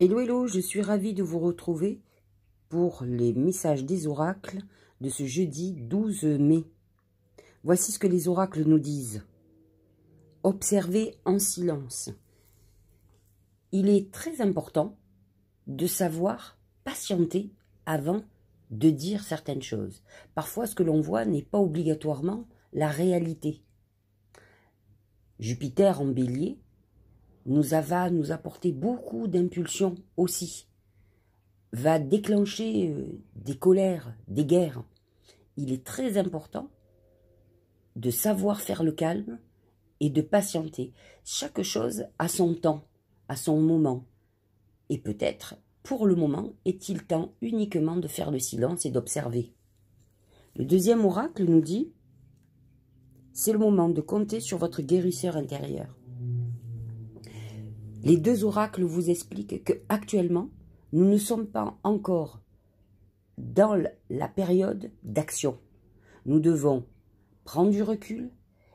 Hello, hello, je suis ravie de vous retrouver pour les messages des oracles de ce jeudi 12 mai. Voici ce que les oracles nous disent. Observez en silence. Il est très important de savoir patienter avant de dire certaines choses. Parfois, ce que l'on voit n'est pas obligatoirement la réalité. Jupiter en bélier nous va nous apporter beaucoup d'impulsions aussi, va déclencher euh, des colères, des guerres. Il est très important de savoir faire le calme et de patienter. Chaque chose a son temps, à son moment. Et peut-être, pour le moment, est-il temps uniquement de faire le silence et d'observer. Le deuxième oracle nous dit, c'est le moment de compter sur votre guérisseur intérieur. Les deux oracles vous expliquent que actuellement, nous ne sommes pas encore dans la période d'action. Nous devons prendre du recul,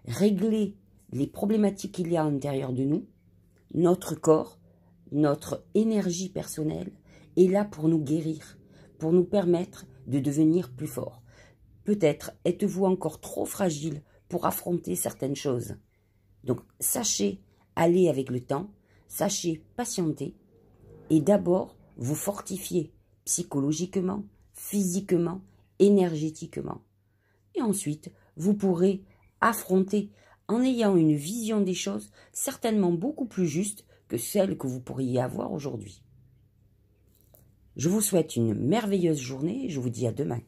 régler les problématiques qu'il y a à l'intérieur de nous. Notre corps, notre énergie personnelle est là pour nous guérir, pour nous permettre de devenir plus forts. Peut-être êtes-vous encore trop fragile pour affronter certaines choses. Donc sachez aller avec le temps Sachez patienter et d'abord vous fortifier psychologiquement, physiquement, énergétiquement. Et ensuite, vous pourrez affronter en ayant une vision des choses certainement beaucoup plus juste que celle que vous pourriez avoir aujourd'hui. Je vous souhaite une merveilleuse journée et je vous dis à demain.